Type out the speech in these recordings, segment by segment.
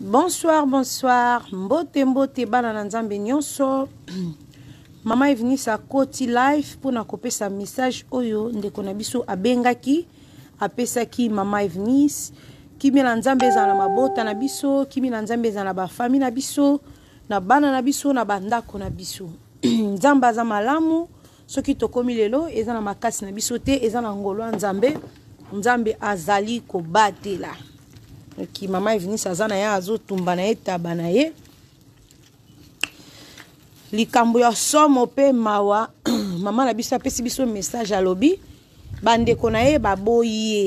bonsoir bonsoir mbote mbote bana na nzambe nyonso mama evenisa akoti live mpona kopesa message oyo ndeko na biso abengaki apesaki mama evenise kimia na nzambe ezala na mabota na biso kimia na nzambe ezala na bafami na biso na bana na biso na bandako na biso nzambe aza malamu soki tokómi lelo eza na makasi na biso te eza na ngolwa nzambe nzambe azali kobatela eki mama evenisi aza na ye azotumba na ye taba na ye likambo ya somo mpe mawa mama na biso apesi biso message alobi bandeko na ye baboyi ye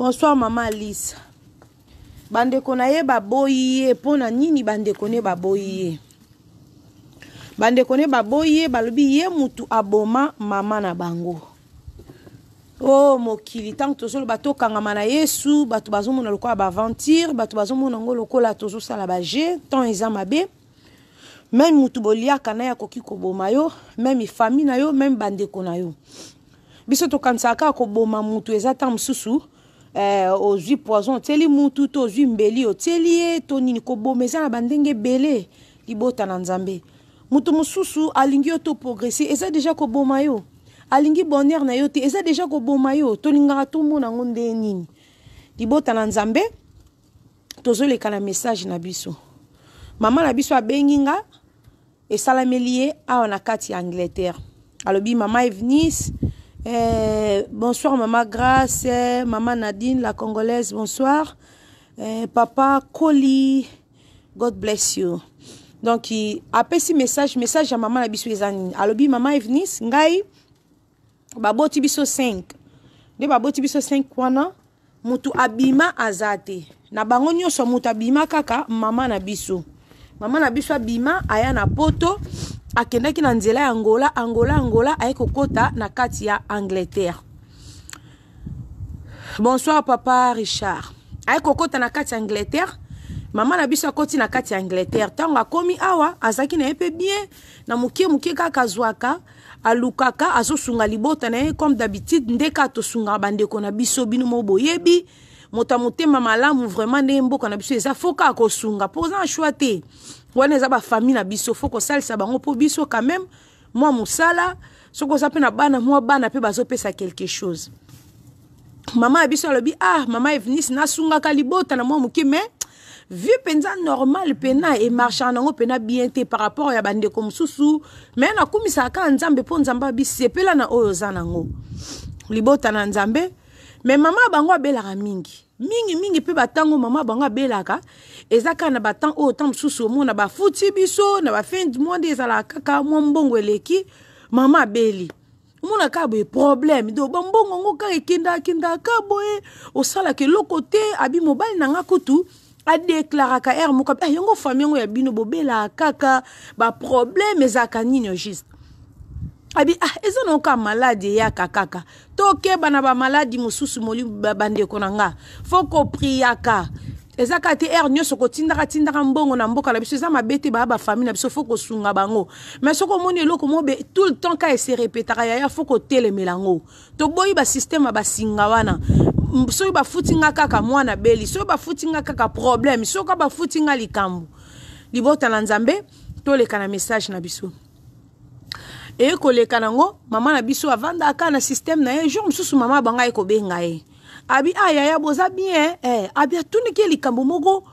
bonsoir mama alisa bandeko na ye baboyi ye mpo na nini bandeko na ye baboyi ye bandeko na ye baboyi ye balobi ye motu aboma mama na bango o oh, mokili ntango tozoloba tokangama na yesu bato bazomona lokola baventire bato bazomona yango lokola tozosala baje ntan eza mabe meme motu boliaka na ye akoki koboma yo meme fami na yo meme bandeko na yo biso tokanisaka kaka koboma motu eza ntan mosusu eh, ozwi poison otieli mutu to ozwi mbeli otieli ye to nini koboma eza na bandenge ebele libota na nzambe motu mosusu alingi yo to progresse eza deja koboma yo alingi bonheur na yo te eza deja koboma yo tolingaka tomona mona ngonde nini libota na nzambe le na message na biso mama na biso benginga. et esalameli ah awa na kati ya angleterre alobi mama evnis eh, bonsoir mama grace eh, mama nadine la congolaise bonsoir eh, papa coli god bless you donc apesi message message à mama la biso eza nini alobi mama evnis ngai baboti biso 5 nde baboti biso 5 wana motu abima aza te na bango nyonso moto abima kaka mama na biso mama na biso abima aya na poto akendaki na nzela ya angola angola angola aye kokɔta na kati ya angleterre bonsoir papa richard aye kokɔta na kati ya angleterre mama na biso akɔti na kati ya angleterre ntango akómi awa azalaki na ye mpe bien na mokie mokie kaka azwaka alukaka azosunga libota na ye comme d'habitude ndeka bande ko na biso bino mo boyebi motema malamu vraiment nde mboka na biso eza foka akosunga mpo wana eza famille na biso fo kosalisa bango Moi biso quand même mwa mosala na bana mwa bana mpe bazopesa quelque chose Maman ya biso alobi ah mama est sunga kalibota, na Moi vie mpenza normal mpena emarchaka nango mpena bien te par rapport ya bandeko mosusu me nakumisaka kaka nzambe mpo nzambe abisepela na oyo oza nango libota na nzambe me mama bango abelaka mingi mingimingi mpe batango mama bango abelaka eza kaka na batango oyo ntan mosusu omona bafuti biso na bafin du mois nde ezalaka kaka mwa mbongo eleki mama abeli omona kaka boye problème do bambongo ngo kaka ekendakendaka boye osalaka eloko te abi mobali nanga kutu adeklaraka r moko ah, eh, yango fami yango ya bino bobelaka kaka baproblème ezalaka nini oh, juste abi ah, eza na oka maladi eyaka kaka tokeba na bamaladi mosusu moli bandeko na nga fo kopriaka eza kaka te aire nyonso kotindakatindaka mbongo na mboka na biso eza mabe te baya bafamile na biso fo kosunga bango mais soki omoni eloko mobe tout le temps ka ese repetaka yaya fo kotelemela yango toboyi basysteme ya basinga wana soki bafuti nga kaka mwana beli soki bafuti nga kaka problème soki bafuti nga likambo libota na nzambe toleka na message na biso eye koleka nango mama na biso avandaka na systeme na ye jour mosusu mama bangai ekobenga ye abi ayaya ah, boza bien eh, abi atundiki ye likambo moko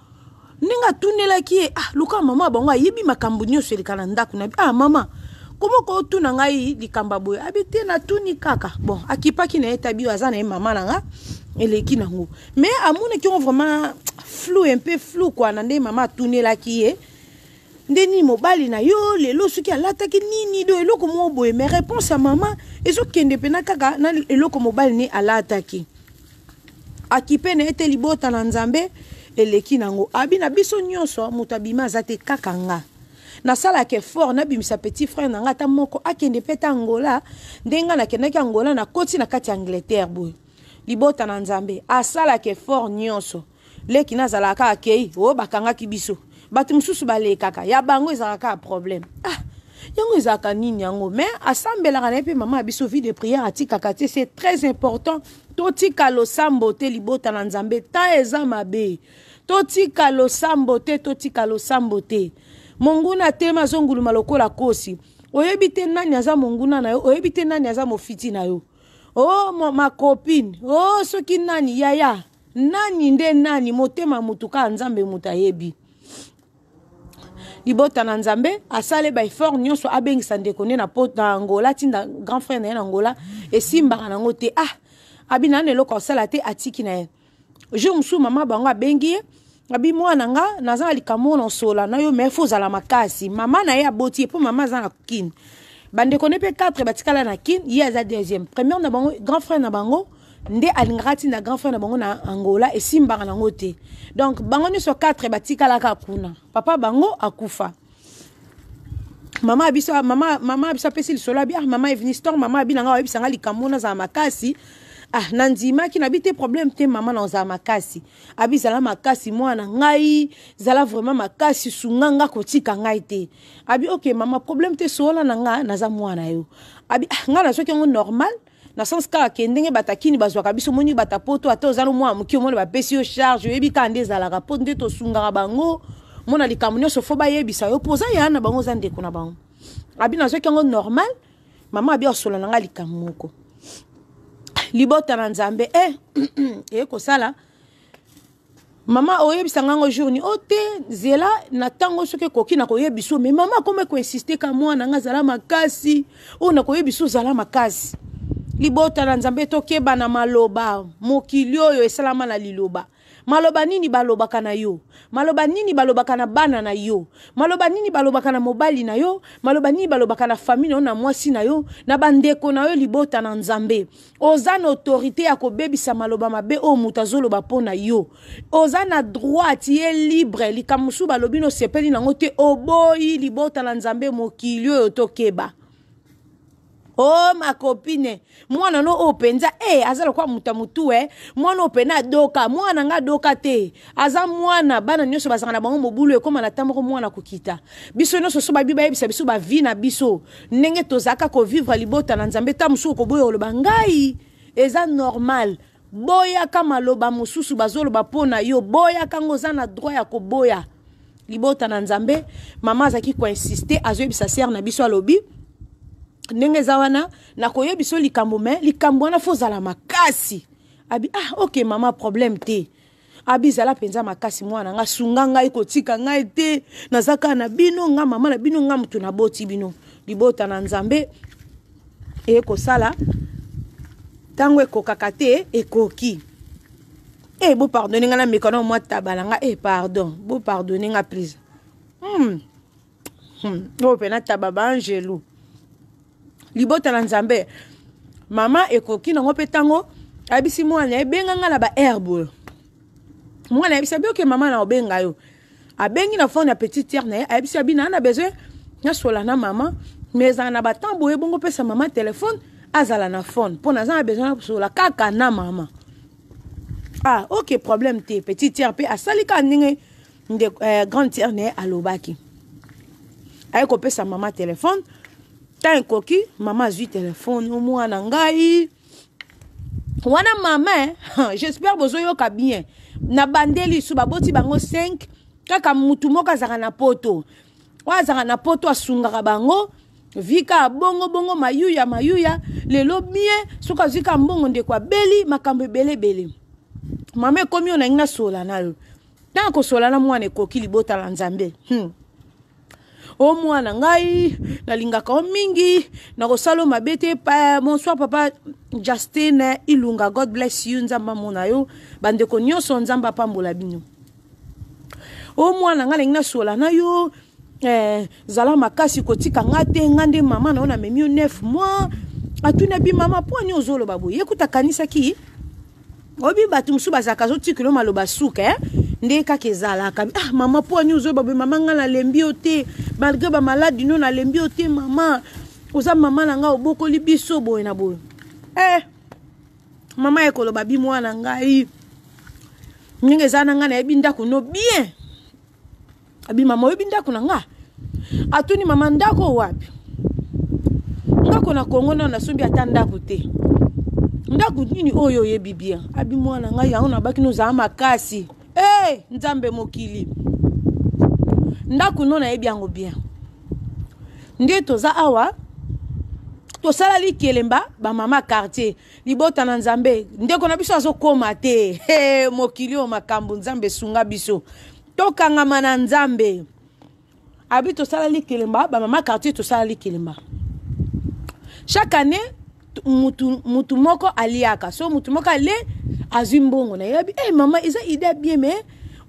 ndenge atunelaki ye ah, luka mama bango ayebi makambo nyonso eleka na ndako na bi ah, mama komoko otuna ngai likambo boye abi te natuni kaka bon akipaki na ye tabi aza na ye mama na nga eleki nango mais amonaki yango vraiment flou un peu flou kua na nde mama atunelaki ye nde nini mobali na yo lelo soki alataki nini do eloko moko boye mais réponse ya mama ezokende mpena kaka na eloko mobali ne alataki akipe na ye te libota na nzambe eleki nango abi na biso nyonso moto abima aza te kaka nga nasalaka effort nabimisa petit frère na nga ata moko akende mpe ta angola nde nga nakendaki angola nakoti na kati ya angleterre boye libota na nzambe asalaka effort nyonso leki nazalaka akei oyo bakangaki biso bato mosusu balekaka ya bango ezalaka problème ah, yango ezalaka nini yango me asambelaka na ye mpe mama ya biso vie de prière atikaka te c'est très important totika losambo te libota na nzambe ta eza mabe totika losambo te totika losambo te monguna tema azonguluma lokola kosi oyebi te nani aza monguna na yo oyebi te nani aza mofiti na yo o oh, makopine o oh, soki nani yaya nani nde nani motema motu kaka nzambe moto ayebi libota na nzambe asale baeffort nyonso abengisa ndeko nde na angola tinda grand frère na ye na angola esimbaka nango te ah abi na ano eloko asala te atiki na ye jour mosusu mama bango abengi ye abi mwana nga naza na likambo na osola na yo me fo ozala makasi mama na ye aboti ye mpo mama aza na kini bandeko ne mpe 4 batikala na kine ye aza deuxième premier na bango grand frère na bango nde alingaka na grand frère na bango na angola et esimbaka na ngote donc bango quatre 4 bah, ka kuna papa bango akufa mama abiso mama mama abiso apesi lisolo abi ah est eveni store mama abi na nga oyebisanga likambo makasi ah na ndimaki nabi te problème te mama na ozala makasi abi zala makasi mwana ngai zala vraiment makasi sunga nga kotika ngai te abi ok mama problème te soola na nga naza mwana yo abi ah, ngai nazwaki yango normal na sens kaka ke ndenge batakini bazwaka biso omoni bata po to ata oza no mwana moke omoni bapesi yo charge oyebi kaka nde ezalaka po nde tosungaka bango mona likambo nyonso fo bayebisa yo mpo oza yaya na bango oza ndeko na bango abi nazwaki yango normal mama abi asola na ngai likambo moko libota na nzambe e eye kosala mama oyebisa ngango journi o oh, te zela na ntango soki ekoki na koyebiso me mama akoma koinsiste ka mwana nga azala makasi oyo na koyebiso ozala makasi libota na nzambe tokeba na maloba mokili oyo esalama na liloba maloba nini balobaka na yo maloba nini balobaka na bana na yo maloba nini balobaka na mobali na yo maloba nini balobaka na fami na yo na mwasi na yo na bandeko na yo libota na nzambe oza na autorité ya kobebisa maloba mabe oyo moto azoloba mpo na yo oza na droit ye libre likambo mosusu balobi nosepeli nango te oboyi libota na nzambe mokili oyo tokeba o oh, makopine mwana no oyo mpenza e eh, aza lokola moto ya motu e eh. mwana oyo mpena adoka mwana nga adoka te aza mwana bana nyonso bazanga na bango mobulu ekóma na ta moko mwana akokita biso nyonso so babi bayebisa biso bavi na biso ndenge tozalaka kovivre libota na nzambe ta mosusu okoboya oloba ngai eza normal boyaka maloba mosusu bazoloba mpo na yo boyaka ngo oza na droit ya koboya libota na nzambe mama azalaki koinsiste azoyebisa sere na biso alobi ndenge eza wana nakoyebi biso likambo me likambo wana fo ozala makasi abi ah ok mama problème te abi ezala mpenza makasi mwana nga sunga ngai kotika ngai te naza kaka na bino nga mama na bino nga motu naboti bino libota na nzambe ekosala ntango ekokaka te ekoki e eh, bopardone nga na mekano mwa taba na nga e pardon bopardone nga prise hmm. hmm. oyo oh, mpe nataba baangelu libota na nzambe mama ekoki nango mpe ntango ayebisi mwana ebenganga na baherbe mwana ayebisi abi oke mama na obenga yo abengi na forme ya petite terre na ye ayebisi abi na ya na besoin nyasola na mama ma ezala na batemp boye bongo pesa mama telefone azala na fone mpo naza na besoin nasola kaka na mama ah ok problème te petite tiere mpe asali kaka ndenge nde eh, grande tiere na ye alobaki aye kopesa mama telefone ta ekoki mama azwi telefone omwa na ngai wana mama j'espère bozoyoka bien na bandeli so baboti bango 5 kaka mutu moko azalaka na poto oyo azalaka na poto asungaka bango vika abongobongo mayuya mayuya lelo bien soki azwi ka mbongo ndeko abeli makambo ebele ebele mama ekomi oyo nangi nasola nalo ntango kosola na mwana ekoki libotala nzambe hmm. o mwana ngai nalingaka o mingi nakosala o mabe te pa bonsoir papa justin ilunga god bless you nzambe amona yo bandeko nyonso nzambe apambola bino o mwana ngai nalingi nasola na yo eh, zala makasi kotika nga te nga nde mama na yo namemi yo 9 mois atuna bi mama mpo ani ozoloba boye ekuta kanisaki obi bato mosusu bazalaka azotikela yo maloba suka eh? nde kaka ezalaka ah mama mpo ani ozoyeba boye mama ngai nalembi yo te malgré bamaladi no nalembi yo te mama oza mama na ngai obokoli biso boye na boye eh mama ekoloba bimwa na ngai ndenge eza na ngai nayebi ndako no bien abi mama oyebi ndako na nga atuni mama ndako wapi ndako na kongo nao nasombi ata ndako te ndako nini oyo oyebi bien abi mwana ngai yango nabaki nozala makasi e nzambe mokili ndako no nayebi yango bien nde toza awa tosala likelemba bamama quartier libota na nzambe ndeko na biso azokóma te hey, mokili oyo makambo nzambe esunga biso tokangama na nzambe abi tosala likelemba bamama quartier tosala likelemba chaque année mutu, mutu moko aliaka so mutu moko ale azwi mbongo nayebi e eh, hey, mama eza ide ya bien me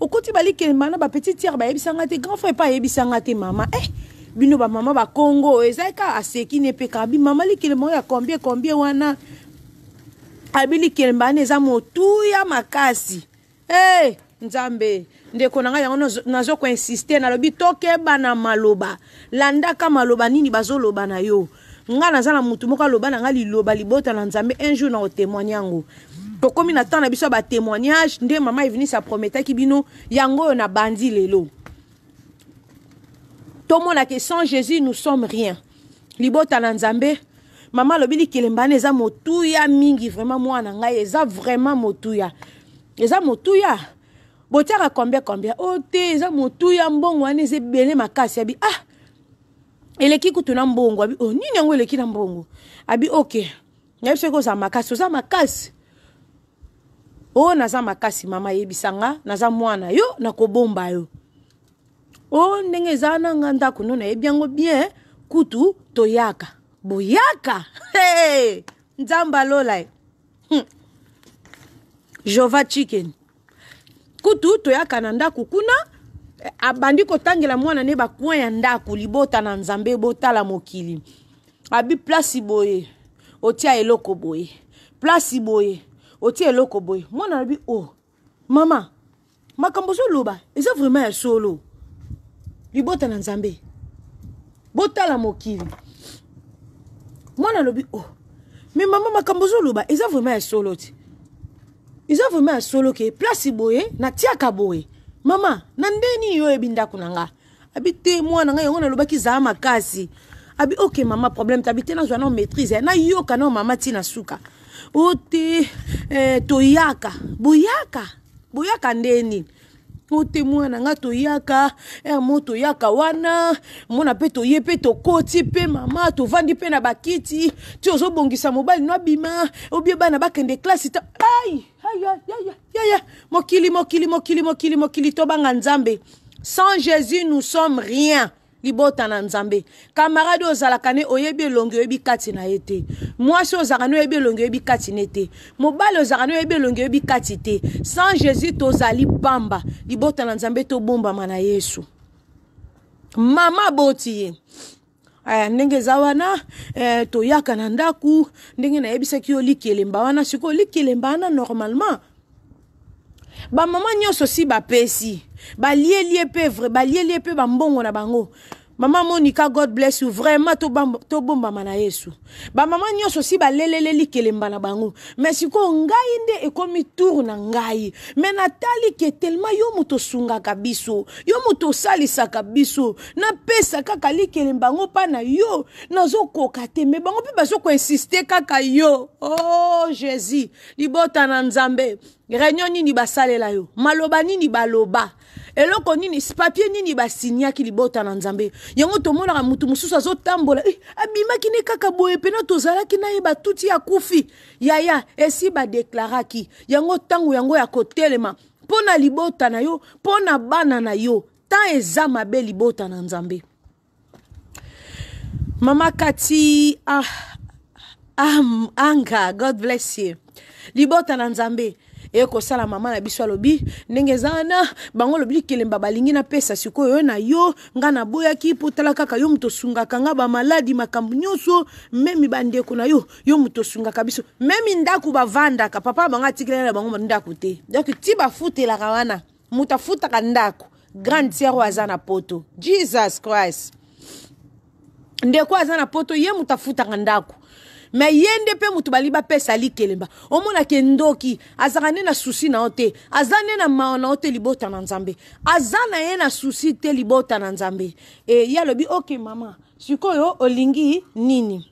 okoti balikemba na bapetit tiere bayebisanga te grand frère mpe ayebisanga te mama e eh, hey, bino bamama bakongo eza kaka aseki ne mpe kabi mama likelemba oyo ya combien combien wana abi likelemba wana eza motuya makasi e eh, hey, nzambe ndeko na ngai yango nazokoinsiste nalobi tokeba na maloba landaka maloba nini bazoloba na yo ngai naza na mutu moko loba na ngai liloba libota na nzambe un jour na o témoignage tokomi na temps na biso ba témoignage nde mama evenise ki bino yango na bandi lelo tomonaka sans jésus nous sommes rien libota na nzambe mama alobi likelembani eza motuya mingi vraiment mwana ngai eza vraiment motuya eza motuya ra combien combien o oh, te eza motuya mbongo wana eza makasi ah eleki kutu na mbongo abi oh, nini yango eleki na mbongo abi ok ngai soki oza makasi oza makasi o oh, naza makasi mama yebisa nga naza mwana yo nakobomba yo o oh, ndenge eza nanga ndako no nayebi yango bien kutu toyaka boyaka hey! nzambe alola e hm. jova chicken kutu toyaka na ndako kuna Eh, abandi kotangela mwana ne bakwin ya ndako libota na nzambe botala mokili abi plasi boye otia eloko boye plasi boye otia eloko boye mwana alobi o oh, mama makambo ozoloba eza vraimen ya solo libota na nzambe botala mokili mwana alobi o oh, me mama makambo ozoloba eza vraimen ya solo ti eza vraimen ya solo ke plasi boye natiaka boye mama na ndeni yo oyebi ndako na nga abi te mwana ngai yango nalobaki zaa makasi abi ok mama problème te abi te nazwa nao maîtrise nayoka nao mama ntina suka o te eh, toyaka boyaka boyaka ndeni po témoin na nga toyaka ere eh, mo toyaka wana mona mpe toye mpe tokoti mpe mama tovandi mpe na bakiti ti ozobongisa mobali no abima obie bana bakende klasi ta ai yaya mokili mokili mokili mokili mokili tobanga nzambe sans jésus nous sommes rien libota na nzambe kamarade ozalaka ne oyebi elongi oyebi kati na ye te mwasi ozalaka ne oyebi elongi oyebi kati ne te mobali ozalaka ne oyebi elongi oyebi kati te sans jésus tozali pamba libota na nzambe tobombama na yesu mama boti ye aya ndenge eza wana eh, toyaka na ndaku ndenge nayebisaki yo liki elemba wana sikoyo liki elemba wana normalement bamama nyonso si bapesi balielie mpe vrai balielie mpe bambongo na bango mama monika god bless you vraiment tobombama na yesu bamama nyonso si baleleleli kelemba na bango me sikoyo ngai nde ekomi tour na ngai me natali ke telema yo moto osungaka biso yo moto osalisaka biso napesa kaka likelemba yango mpa na yo nazokoka te me bango mpe bazokoinsiste kaka yo o oh, jésus libota na nzambe réunion nini basalela yo maloba nini baloba eloko nini papie nini basinyaki libota na nzambe yango tomonaka motu mosusu azotambola eh, abimaki ne kaka boye pena tozalaki na ye batuti akufi yaya esi badeklaraki yango ntango yango ya kotelema mpo na libota na yo mpo na bana na yo tan eza mabe libota na nzambe mama kati ah, ah, ah anga god bless you libota na nzambe ekosala mama na biso alobi ndenge eza wana bango olobili kelemba balingi napesa sikoyo yo na yo ngai naboyaki mpo tala kaka yo moto osungaka ngai bamaladi makambo nyonso memi bandeko na yo yo moto osungaka biso memi ndako bavandaka papa bango atikelaki na bango ndako te donk ti bafutelaka wana moto afutaka ndako grande sere oyo aza na poto jesus christ ndeko aza na poto ye moto afutaka ndako me ye nde mpe moto bali bapesa likelemba omonake ndoki azalaka nde na susi na yo te aza nde na mawa na yo te libota na nzambe aza na ye na susi te libota na nzambe e ye alobi ok mama sikoyo olingi nini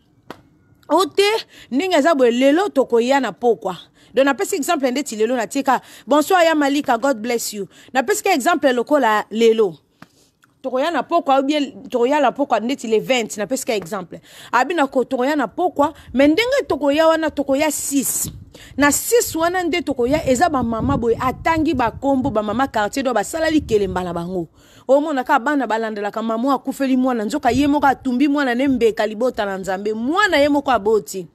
o te ndenge aza boye lelo tokoya na pokwa donc napesi exemple nde ti lelo natie ka bonsoir ya malika god bless you napesi ka exemple lokola lelo tokoya na pokwa ubien tokoya na pokwa neti le 20 napesika exemple abi na ko tokoya na pokwa me ndenge tokoya wana tokoya 6 na 6 wana nde tokoya eza bamama boye atangi bakombo bamama quartier do basala likelemba na bango omonaka bana balandelaka mama akufeli mwana nzoka ye moko atumbi mwana ne mbeka libota na nzambe mwana ye moko aboti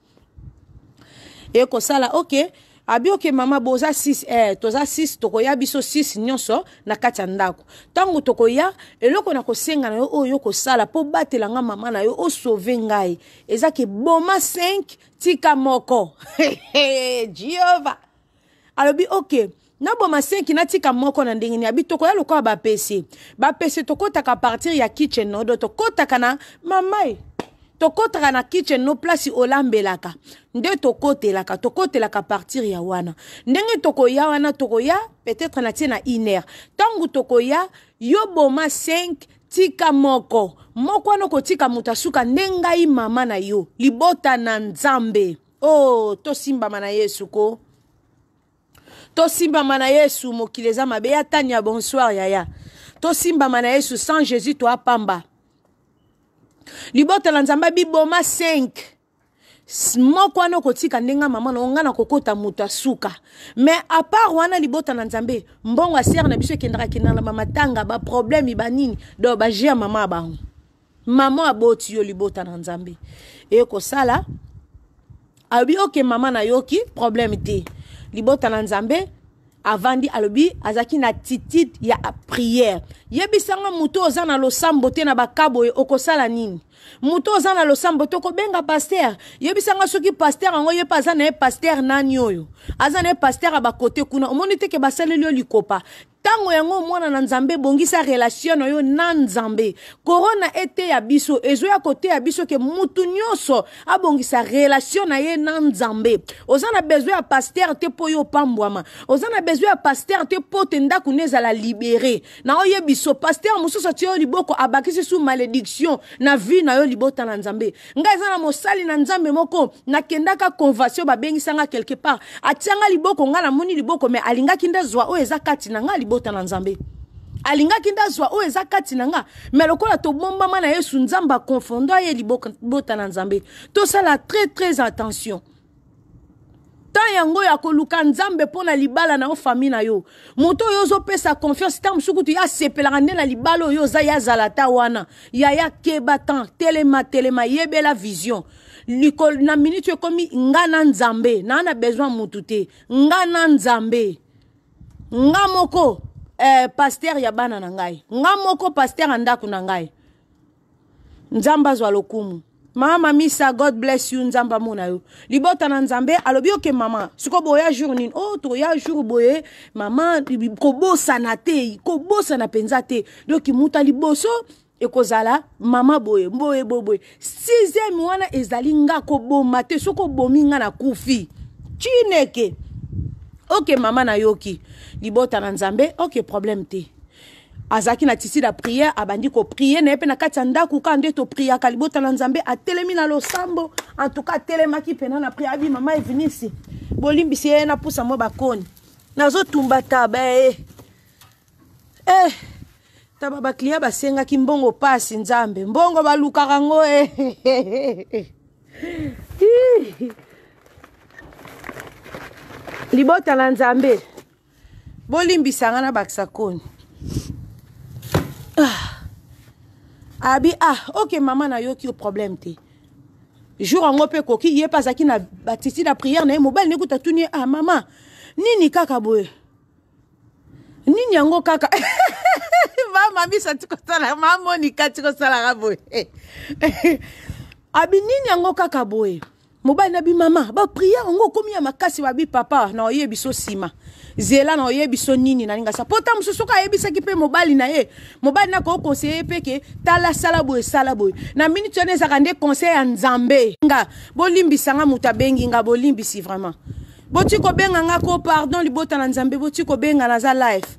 ekosala oke okay. abi oke mama boza 6 eh, toza 6 tokoya biso 6 nyonso na kati ya ndako ntango tokoya eloko na kosenga na yo oyo kosala mpo batelanga mama na yo osove ngai eza ke boma 5 tika moko jehova alobi oke naboma 5 natika moko na ndenge nini abi tokoya lokola bapese bapese tokɔtaka partir ya kitchen nodo tokɔtaka na mamae tokotaka na kitchen no place olambelaka nde tokotelaka tokotelaka partir ya wana ndenge tokoya wana tokoya peut-être na tie na iner ntango tokoya yo boma 5 tika moko moko wana okotika moto asuka nde ngai mama na yo libota na nzambe o oh, tosimbama na yesu ko tosimbama na yesu mokili eza mabe ya tani ya bonsoir yaya tosimbama na yesu sans jésus toapamba libotela nzambe biboma 5 moko wana okotika ndenge mama na onga na kokɔta moto asuka mais apart wana libota na nzambe mbongo asiere na biso ekendaka kendaka na bamatanga baproblème banini do baje ya mama ya bango mama aboti yo libota na nzambe ekosala ayobi oke mama nayoki problème te libota na nzambe avandi alobi azalaki na attitude ya priere yebisanga moto oza na losambo te na bakabo ye okosala nini moto oza na losambo te okobenga paster yebisanga soki paster yango ye mpe aza na ye paster nani oyo aza na ye paster ya bakote kuna omoni teke basaleli yo likopa ntango yango mwana na nzambe ebongisa relation na yo na nzambe korona eteya biso ezoya koteya biso ke mutu nyonso abongisa relation na ye na nzambe oza na besoin ya paster te mpo yo opambwama oza na besoin ya paster te mpo te ndako na ezala libere na oye biso paster mosusu atie yo liboko abakisi su malédiction na vie na yo libota na nzambe ngai eza na mosali na nzambe moko nakendaka convention babengisanga quelque part atianga liboko ngai namoni liboko me alingaki nde zwa oyo eza kati na ngai abota na nzambe alingaki nde azwa oyo eza kati na nga me lokola tobombama na yesu nzambe akonfondo aye libota na nzambe tosala très très attention ntan yango ya koluka nzambe mpo na libala na yo fami na yo moto oyo ozopesa confiance ntan mosuku kutu ye asepelaka nde na libala oyo oza ye azala ta wana yaya keba tan telema telema yebela vision likolo na miniti ekomi nga na nzambe naa na besoin motu te nga na nzambe nga moko eh, paster ya bana na ngai nga moko paster ya ndako na ngai nzambe azwa lokumu mama mamisa god bless you nzambe amona yo libota na nzambe alobi oke mama sikoyo boya jour nini o oh, toya jour boye mama kobosana te kobosana mpenza te donk muta liboso ekozala mama boye boye boye boye sixième wana ezali nga koboma te soki obomi nga na kufi tineke ok mama nayoki libota na nzambe ok problème te azalaki na tisi na priere abandi koprie na ye mpe na kati ya ndako kaka nde topriaka libota na nzambe atelemi na losambo antuka atelemaki mpena na priere abi mama evinisi bolimbisi ye na pusa mo bakoni nazotumba taba ye eh. eh. taba bakliya basengaki mbongo pasi nzambe mbongo balukaka ngo e eh. libota na nzambe bolimbisanga na bakisakoni ah. abi ah ok mama nayoki yo problème te jour yango mpe ekoki ye mpe azalaki na batiti na priere na ye mobali nekuta tuni ye ah mama nini kaka boye nini yango kaka bamamisa tikosala mamonika tikosalaka boye eh, eh. abi nini yango kaka boye mobali na bimama bapriere yango okómi ya makasi babi papa na oye biso nsima zela na oye biso nini na lingasa mpo ta mosusu oka ayebisaki mpe mobali na ye mobali na kookonseye mpe ke tala sala boye sala boye na miniti wana ezalaka nde conseil ya nzambe nga bolimbisanga moto abengi nga bolimbisi vraiment boti kobenga nga ko pardon libota na nzambe boti kobenga naza life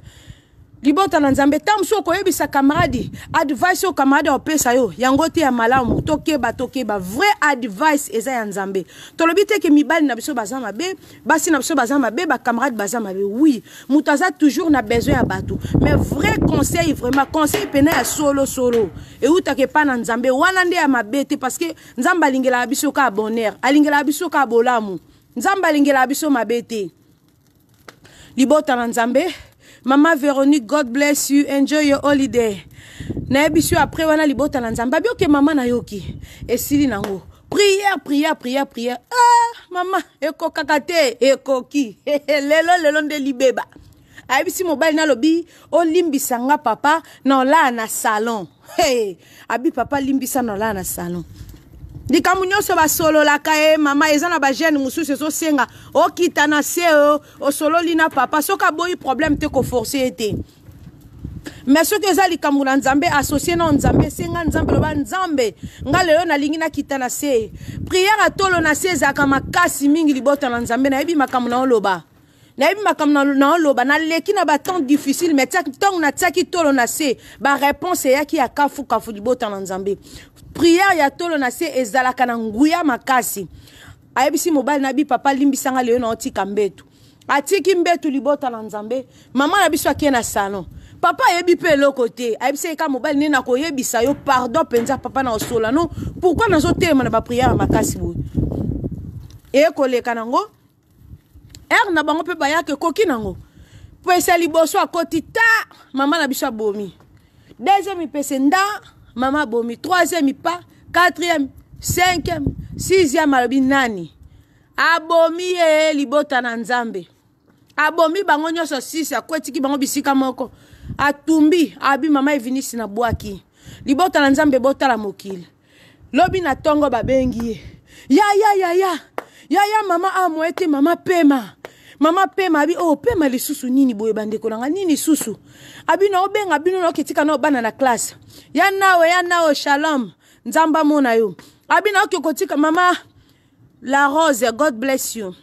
libota na nzambe ntango so okoyebisa kamaradi advice oyo kamaradi aopesa yo yango te ya malamu tokeba tokeba vrai advice eza ya nzambe tolobi te ke mibali na biso baza mabe basi na biso baza mabe bakamarade baza mabe wi moto aza toujours na besoin ya bato mais vrai conseil vraiment conseil mpena ya solosolo eutaka epa na nzambe wana nde ya mabe te parce que nzambe alingelaka biso ka bonheur alingelaka biso ka bolamu nzambe alingelaka biso mabe te libota na nzambe mama véronique god bless you enjoy your holiday nayebi so après wana libota na nzambe abioke mama nayoki esili nango prière prière prière prière ah mama ekokaka te ekoki lelo lelo nde libeba ayebisi mobali nalobi olimbisa nga papa na olaa na salon hey, abi papa limbisa na olaa na salon likambo nyonso basololaka ye mama eza na bagene mosusu ezosenga okita na se osololi na papa soki aboyi problème te koforce ye te me soki eza likambo na nzambe asosie nao nzambe esenga nzambe loba nzambe nga lelo nalingi nakita na se priere atolo na se ezalaka makasi mingi libota na nzambe nayebi makambo na oloba nayebi makambo naoloba naleki na batemps difficile mai ntongo natiaki tolo na se bareponse eyaki ya kafukafu libota na nzambe priere ya tolo na se ezalaka na nguya makasi ayebisi mobali na bi papa limbisanga leyo na otika mbetu atiki mbetu libota na nzambe mama na biso akie na salon papa ayebi mpe eloko te ayebisi eka mobali nde nakoyebisa yo pardon mpenza papa na osola no pourkui nazotelema na bapriere ya makasi boye ekoleka nango ere na bango mpe bayaka ekoki nango pese liboso akoti ta mama na biso abomi deuxième ipese nda mama abomi troisième ipa quatrième cinquième sixième alobi nani abomi ye libota na nzambe abomi bango nyonso sisi akwetiki bango bisika moko atumbi abi mama evinisi na bwaki libota na nzambe ebotala mokili lobi na ntongo babengi ye ya ya ya ya yaya mama amoye te mama pema mama pema abi o oh, pema lisusu nini boye bandeko nanga nini susu abi na obenga bino na oketika na obana na klase ya nawe ya nawe shalom nzambe amona yo abi na oke kotika mama la rose god bless you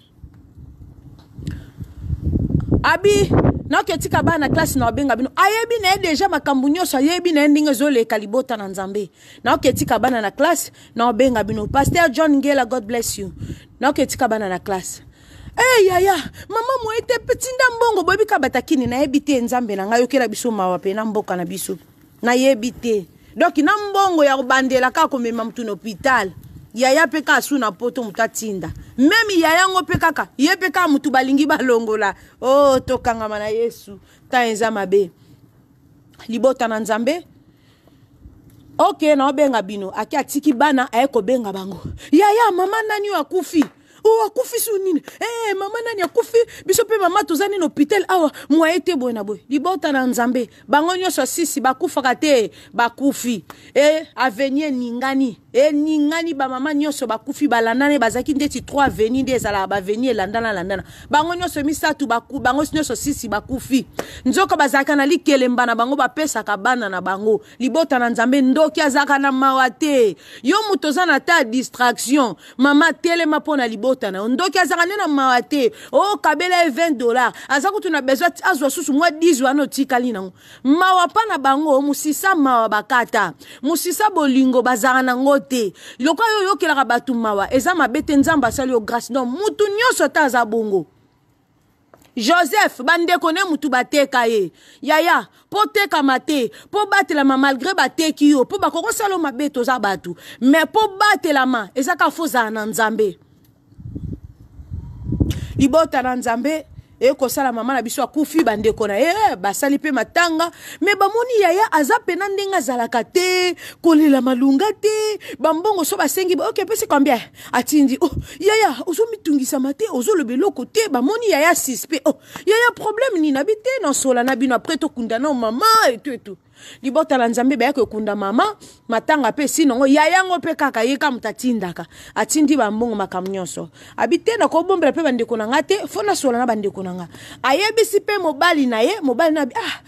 abi naoke tika bana klase na obenga bino ayebi na ye deja makambo nyonso ayebi na ye ndenge ezoleka libota na nzambe naoke tika bana na klase na obenga bino paster john ngela god bless you naoketika bana na klase e eh, hey, yaya mama moye te tinda mbongo boyebi ka batakini nayebi te nzambe na ngai okela biso mawa mpe na mboka na biso nayebi te donk na mbongo ya kobandela kaka komema motu na hôpital yaya mpe ka asu na poto motu atinda meme yaya yango mpe kaka ye mpe kaka motu balingi balongola o oh, tokangama na yesu ta eza mabe libota na nzambe ok naobenga bino ake atiki bana aye kobenga bango yaya mama nani oyo akufi o akufi su nini e, mama nani akufi biso mpe mama toza nini hôpital awa mwaye te boye na boye libota na nzambe bango nyonso asisi bakufaka te bakufi e avenir ningani eningani eh, bamama nyonso bakufi balandana bazalaki ndeti 3 veni nde ezalaka baveni elandanalandana bango nyonso misato bango nyonso sisi bakufi nzoka bazalaka na likelemba na bango bapesaka bana na bango libota na nzambe ndoki azalaka na mawa te yo moto oza na ta distraction mama telema mpo na libota na yo ndoki azalaka nde na mawa te okabela oh, ye 20 dollar aza kutu na bezwa azwa susu mwa 10 wana otikali nango mawa mpa na bango mosisa mawa bakata mosisa bolingo bazalaka nango te biloko oyo oyokelaka bato mawa eza mabe te nzambe asali yo grâce don mutu nyonso te aza bongo joseph bandeko ne mutu bateka ye yaya mpo tekama te mpo batelama malgré bateki yo mpo bakokosala yo mabe toza bato me mpo batelama ezaka fo ozala na nzambe libota na nzambe ekosala mama na biso akufi bandeko na ye eh, basali mpe matanga me bamoni yaya aza pena ndenge azalaka te kolela malunga te bambongo so basengi ok pesi combien atindi o oh, yaya ozomitungisama te ozoloba eloko te bamoni yaya suspe o oh, yaya problème nini na bi te nasola na bino apres tokundana o mama etu etu libotala nzambe bayaki ekunda mama matanga mpe esini yango ya yango mpe kaka ye ka moto atindaka atindi bambongo makambo nyonso abi te nakobombela mpe bandeko na nga te fo nasola na bandeko na nga ayebisi mpe mobali na ye mobali na ah,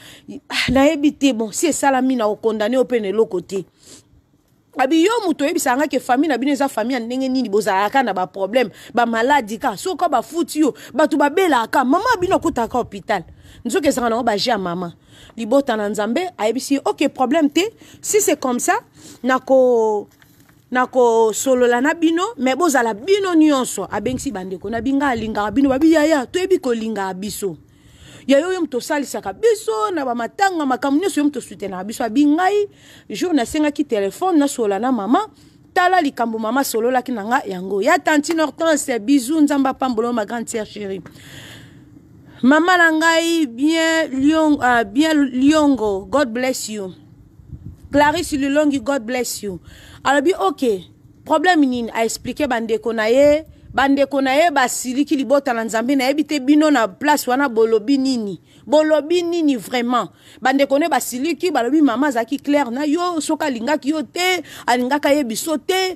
ah nayebi te bon si esalami na okondane yo mpe na eloko te abi yo moto oyebisaka ngaki efamille na bino eza famille ya ndenge nini bozalaka na baproblème bamaladi ka soki bafuti yo bato babelaka mama bino akutaka hôpital nzoki ezalaka nango baje ya mama libota na nzambe ayebisi ye ok problème te si c'est comme ça nako nakosolola na bino me bozala bino nyonso abengisi bandeko na binga alingaka bino babi yaya toyebi kolingaka biso yaya oyo moto osalisaka biso na bamatanga makambo nyonso yo moto osutenaka biso abi ngai jour nasengaki telefone nasolola na mama tala likambo mama asololaki na nga yango ya tanti nortance bizu nzambe apambola yo magrande sere chérie mama na ngai bien lion, uh, bien liongo god bless you clarisse lilongi god bless you alobi ok problème nini aexplike bandeko na ye bandeko na ye basiliki libota na nzambe nayebi te bino na place wana bolobi nini ni ni vraiment connaît basili basiliki balobi mama zaki claire na yo linga ki yo te Alinga kaya yo te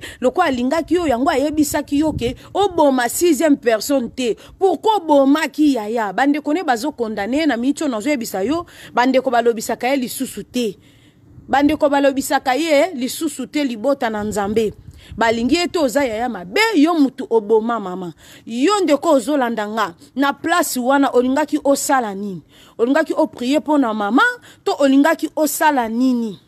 linga ki yo yango ayebisaki yo ke oboma sixième personne te ki ya yaya kone bazo condamné na miniti oyo nazoyebisa yo bandeko balobisaka li li te bandeko balobisaka ye lisusu te libota na nzambe balingi ye te oza yaya mabe yo mutu oboma mama yo ndeko ozolanda nga na place wana olingaki osala nini olingaki oprie mpo na mama to olingaki osala nini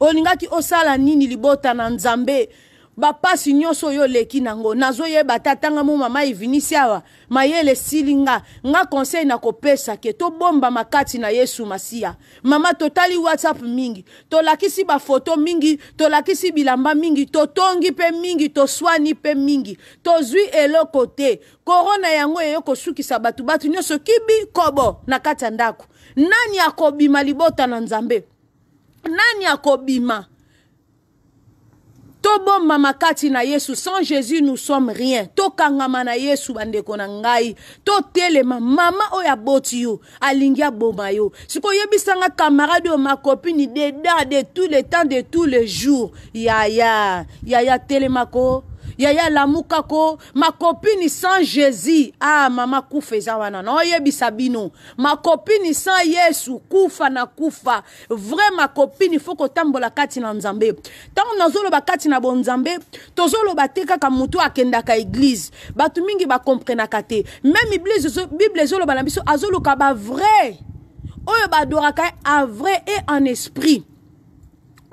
olingaki osala nini libota na nzambe bapasi nyonso oyo oleki nango nazoyeba ta ntanga mo mama evinisi awa mayele esili nga nga konsei nakopesa ke tobombama kati na yesu masiya mama totali whatsapp mingi tolakisi bafoto mingi tolakisi bilamba mingi totongi mpe mingi toswani mpe mingi tozwi eloko te korona yango eye kosukisa bato bato nyonso kibi kobo na kati ya ndako nani akobima libota na nzambe nani akobima To bon mamakati na yesu sans jésus nous sommes rien To na yesu bande konangai. To telema mama oya botio Alingya bomayo. aboma yo camarade ma kamarade copine de tout le temps de Ya ya ya yaya yaya telemako yaya lamukako, ma copine sans jésus ah mama kufa eza wana naoyebisa Ma copine sans yesu kufa na kufa vrai makopini fo tambola kati na nzambe ntango nazoloba kati na bonzambe bateka te akenda ka église. Batumingi ba mingi na te Même bible ba na biso vrai. ba doraka a vrai et en esprit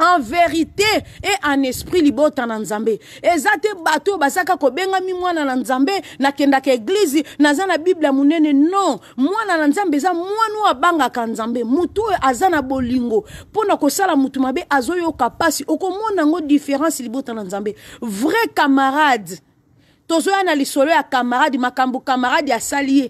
en vérité et en esprit libota na nzambe eza te bato basaka kobenga mwana na nzambe nakendaka eglize naza na bible ya mounene, non mwana na nzambe za mwana banga la nzambe mutu azana bolingo pona na sala mutu mabe azoyoka Oko okomona ngo différence libota na nzambe vrai camarade Tozo na lisolo ya camarade makambo camarade ya ye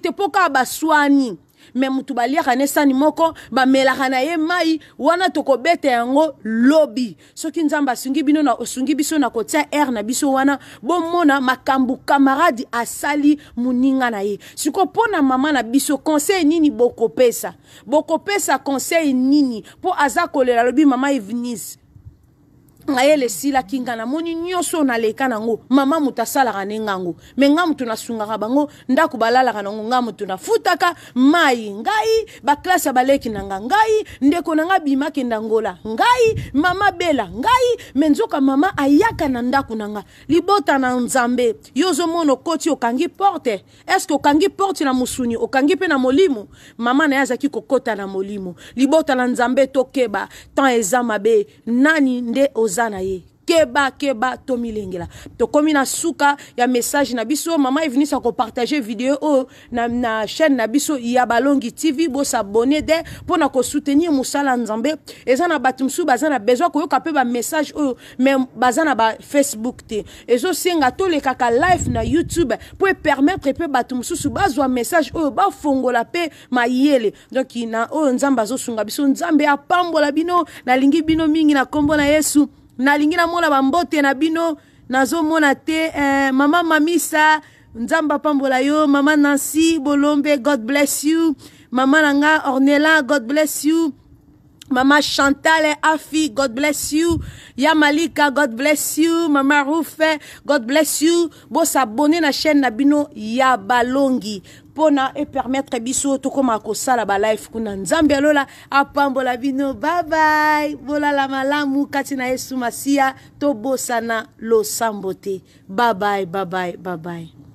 te poka abaswani. me motu baliaka na esani moko bamelaka na ye mai wana tokobeta yango lobi soki nzambe asungi bino na osungi biso na kotia aire na biso wana bomona makambo kamaradi asali moninga na ye sikoyo mpo na mama na biso conseil nini bokopesa bokopesa conseil nini mpo aza kolela alobi mama evnise ngai ele esilaki nga namoni nyonso naleka nango mama moto asalaka ne ngango me nga moto nasungaka bango ndako balalaka nango nga moto nafutaka mai ngai baklase ya baleki na nga ngai ndeko na nga bima akenda ngola ngai mama bela ngai me nzoka mama ayaka na ndako na nga libota na nzambe yo ozomona okoti okangi porte eske okangi porte na mosuni okangi mpe na molimo mama na ye azalaki kokota na molimo libota na nzambe tokeba temps eza mabe nani nde oza na ye keba keba To to na suka ya message na biso mama ko kopartage video o na, na chaîne na biso ya balongi tv s'abonner de Pour na soutenir, musala nzambe eza na batumsu mosusu baza na besoin koyoka ba message, oyo me baza na Facebook te le kaka live na youtube Pour e permettre e pe batumsu su bazwa message ba fongola pe mayele donk na nzamba nzambe sunga biso nzambe apambola bino lingi bino mingi na kombo na yesu nalingi la bambote na bino mona te eh, mama mamisa nzambe pambola yo mama nancy bolombe god bless you mama Nanga Ornella ornela god bless you Mama Chantal Afi, God bless you. Yamalika, God bless you. Mama Rufe, God bless you. Bo s'abonner na chaîne Nabino Yabalongi. mpona epermetre biso tokóma kosala balife kuna nzambe alola apambola bino babai bolala malamu kati na yesu masiya tobosana losambo te babai babai babai